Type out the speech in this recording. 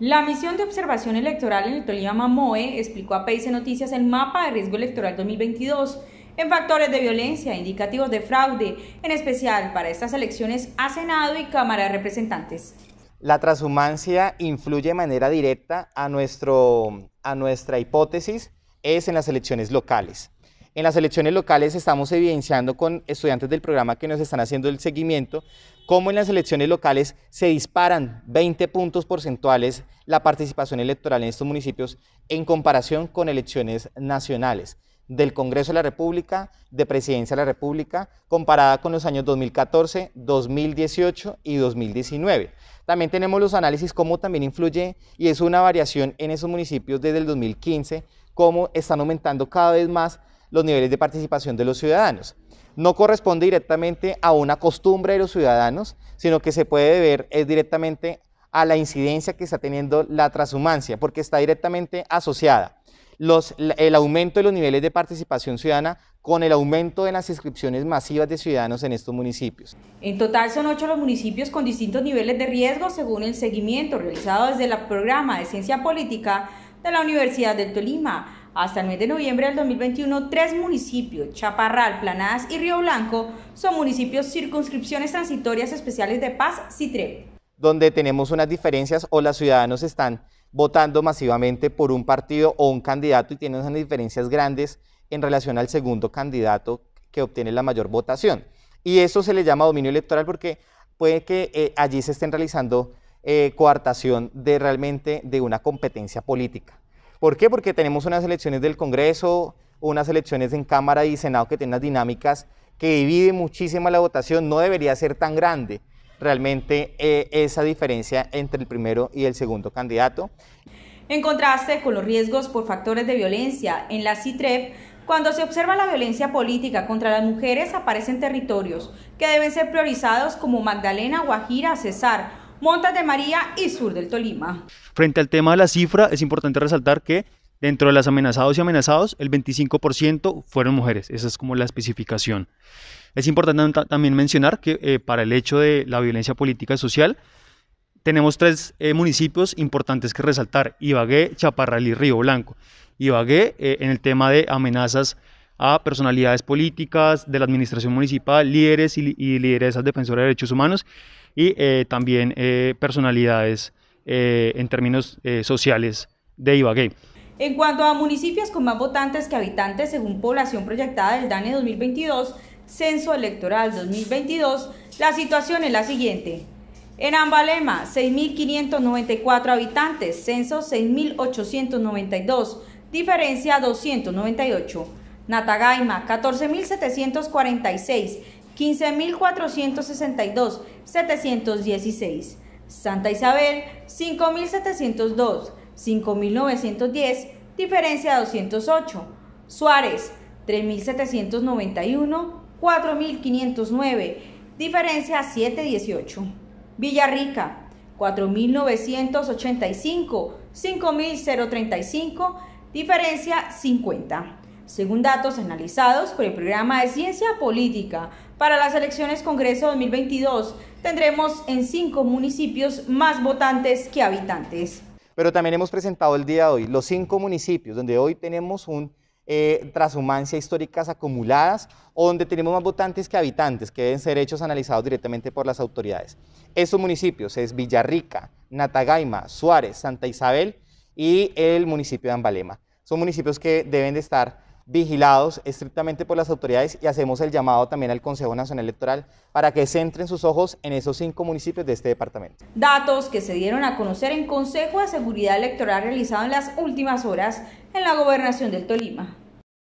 La misión de observación electoral en el Tolima MOE explicó a País Noticias el mapa de riesgo electoral 2022 en factores de violencia indicativos de fraude, en especial para estas elecciones a Senado y Cámara de Representantes. La transhumancia influye de manera directa a, a nuestra hipótesis es en las elecciones locales. En las elecciones locales estamos evidenciando con estudiantes del programa que nos están haciendo el seguimiento cómo en las elecciones locales se disparan 20 puntos porcentuales la participación electoral en estos municipios en comparación con elecciones nacionales del Congreso de la República, de Presidencia de la República, comparada con los años 2014, 2018 y 2019. También tenemos los análisis cómo también influye y es una variación en esos municipios desde el 2015, cómo están aumentando cada vez más los niveles de participación de los ciudadanos. No corresponde directamente a una costumbre de los ciudadanos, sino que se puede ver es directamente a la incidencia que está teniendo la transhumancia, porque está directamente asociada el aumento de los niveles de participación ciudadana con el aumento de las inscripciones masivas de ciudadanos en estos municipios. En total son ocho los municipios con distintos niveles de riesgo según el seguimiento realizado desde el programa de ciencia política de la Universidad del Tolima. Hasta el mes de noviembre del 2021, tres municipios, Chaparral, Planadas y Río Blanco, son municipios circunscripciones transitorias especiales de paz Citre, Donde tenemos unas diferencias o los ciudadanos están votando masivamente por un partido o un candidato y tienen unas diferencias grandes en relación al segundo candidato que obtiene la mayor votación. Y eso se le llama dominio electoral porque puede que eh, allí se estén realizando eh, coartación de realmente de una competencia política. ¿Por qué? Porque tenemos unas elecciones del Congreso, unas elecciones en Cámara y Senado que tienen unas dinámicas que dividen muchísimo la votación, no debería ser tan grande realmente eh, esa diferencia entre el primero y el segundo candidato. En contraste con los riesgos por factores de violencia en la CITREP, cuando se observa la violencia política contra las mujeres aparecen territorios que deben ser priorizados como Magdalena, Guajira, Cesar Montas de María y sur del Tolima. Frente al tema de la cifra, es importante resaltar que dentro de las amenazados y amenazados, el 25% fueron mujeres. Esa es como la especificación. Es importante también mencionar que eh, para el hecho de la violencia política y social, tenemos tres eh, municipios importantes que resaltar, Ibagué, Chaparral y Río Blanco. Ibagué eh, en el tema de amenazas a personalidades políticas de la administración municipal, líderes y, lideresas defensoras de derechos humanos y eh, también eh, personalidades eh, en términos sociales de Ibagué. En cuanto a municipios con más votantes que habitantes según población proyectada del DANE 2022, Censo Electoral 2022, la situación es la siguiente. En Ambalema, 6.594 habitantes, censo 6.892, diferencia 298. Natagaima, 14.746, 15.462, 716. Santa Isabel, 5.702, 5.910, diferencia 208. Suárez, 3.791, 4.509, diferencia 718. Villarrica, 4.985, 5.035, diferencia 50. Según datos analizados por el programa de Ciencia Política para las elecciones Congreso 2022, tendremos en cinco municipios más votantes que habitantes. Pero también hemos presentado el día de hoy los cinco municipios donde hoy tenemos un eh, transhumancia históricas acumuladas o donde tenemos más votantes que habitantes, que deben ser hechos analizados directamente por las autoridades. Esos municipios es Villarrica, Natagaima, Suárez, Santa Isabel y el municipio de Ambalema. Son municipios que deben de estar vigilados estrictamente por las autoridades y hacemos el llamado también al Consejo Nacional Electoral para que centren sus ojos en esos cinco municipios de este departamento. Datos que se dieron a conocer en Consejo de Seguridad Electoral realizado en las últimas horas en la gobernación del Tolima.